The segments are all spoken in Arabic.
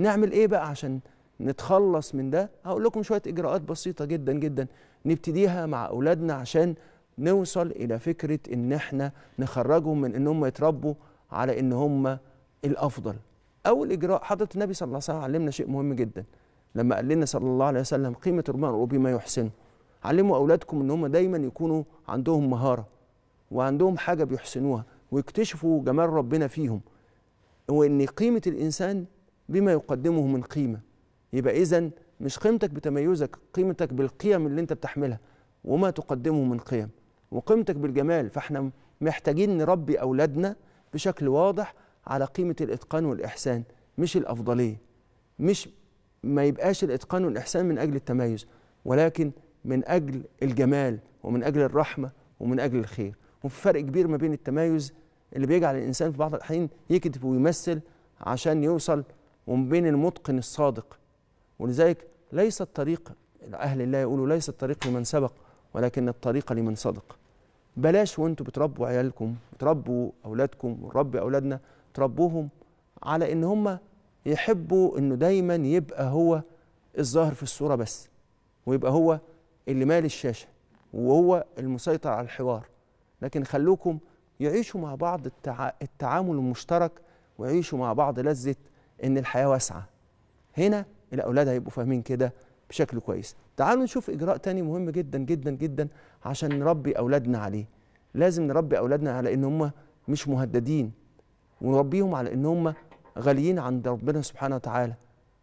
نعمل ايه بقى عشان نتخلص من ده هقول لكم شويه اجراءات بسيطه جدا جدا نبتديها مع اولادنا عشان نوصل الى فكره ان احنا نخرجهم من ان هم يتربوا على ان هم الافضل اول اجراء حضره النبي صلى الله عليه وسلم علمنا شيء مهم جدا لما قال لنا صلى الله عليه وسلم قيمه المرء بما يحسنه علموا اولادكم ان هم دايما يكونوا عندهم مهاره وعندهم حاجه بيحسنوها ويكتشفوا جمال ربنا فيهم وان قيمه الانسان بما يقدمه من قيمه يبقى اذا مش قيمتك بتميزك قيمتك بالقيم اللي انت بتحملها وما تقدمه من قيم وقيمتك بالجمال فاحنا محتاجين نربي اولادنا بشكل واضح على قيمه الاتقان والاحسان مش الافضليه مش ما يبقاش الاتقان والاحسان من اجل التميز ولكن من اجل الجمال ومن اجل الرحمه ومن اجل الخير وفي فرق كبير ما بين التميز اللي بيجعل الانسان في بعض الاحيان يكذب ويمثل عشان يوصل ومن بين المتقن الصادق ولذلك ليس الطريق أهل الله يقولوا ليس الطريق لمن سبق ولكن الطريق لمن صدق بلاش وانتوا بتربوا عيالكم تربوا أولادكم وربي أولادنا تربوهم على إن هم يحبوا إنه دايما يبقى هو الظاهر في الصورة بس ويبقى هو اللي مال الشاشة وهو المسيطر على الحوار لكن خلوكم يعيشوا مع بعض التعامل المشترك ويعيشوا مع بعض لذة ان الحياه واسعه هنا الاولاد هيبقوا فاهمين كده بشكل كويس تعالوا نشوف اجراء تاني مهم جدا جدا جدا عشان نربي اولادنا عليه لازم نربي اولادنا على ان هم مش مهددين ونربيهم على ان هم غاليين عند ربنا سبحانه وتعالى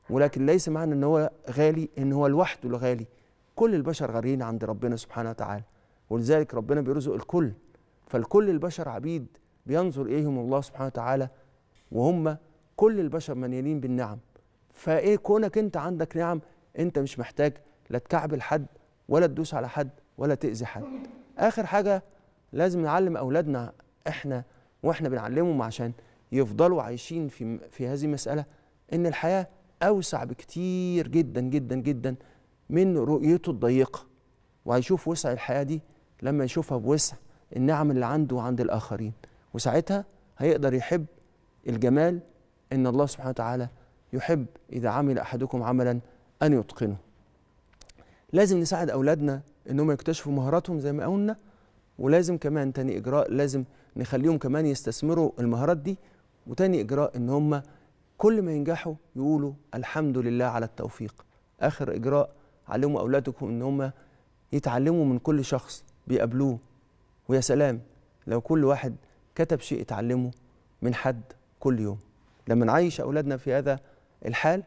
ولكن ليس معنى ان هو غالي ان هو لوحده الغالي كل البشر غاليين عند ربنا سبحانه وتعالى ولذلك ربنا بيرزق الكل فالكل البشر عبيد بينظر اليهم الله سبحانه وتعالى وهم كل البشر مليانين بالنعم فايه كونك انت عندك نعم انت مش محتاج لا تكعبل حد ولا تدوس على حد ولا تاذي حد اخر حاجه لازم نعلم اولادنا احنا واحنا بنعلمهم عشان يفضلوا عايشين في في هذه المساله ان الحياه اوسع بكتير جدا جدا جدا من رؤيته الضيقه وهيشوف وسع الحياه دي لما يشوفها بوسع النعم اللي عنده وعند الاخرين وساعتها هيقدر يحب الجمال إن الله سبحانه وتعالى يحب إذا عمل أحدكم عملا أن يتقنه لازم نساعد أولادنا إنهم يكتشفوا مهاراتهم زي ما قلنا ولازم كمان تاني إجراء لازم نخليهم كمان يستثمروا المهارات دي وتاني إجراء إن هم كل ما ينجحوا يقولوا الحمد لله على التوفيق آخر إجراء علموا أولادكم إن هم يتعلموا من كل شخص بيقابلوه ويا سلام لو كل واحد كتب شيء اتعلمه من حد كل يوم لما نعيش أولادنا في هذا الحال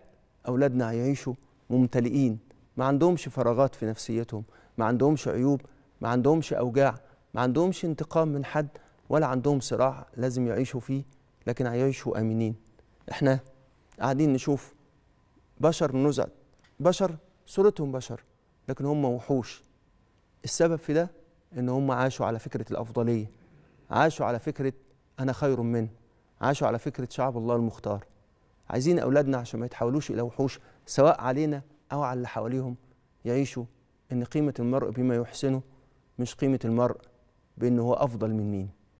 أولادنا هيعيشوا ممتلئين ما عندهمش فراغات في نفسيتهم ما عندهمش عيوب ما عندهمش أوجاع ما عندهمش انتقام من حد ولا عندهم صراع لازم يعيشوا فيه لكن هيعيشوا آمنين احنا قاعدين نشوف بشر نزعت بشر صورتهم بشر لكن هم وحوش السبب في ده ان هم عاشوا على فكره الافضليه عاشوا على فكره انا خير منه عاشوا على فكرة شعب الله المختار عايزين أولادنا عشان ما يتحولوش إلى وحوش سواء علينا أو على اللي حواليهم يعيشوا إن قيمة المرء بما يحسنه مش قيمة المرء بأنه هو أفضل من مين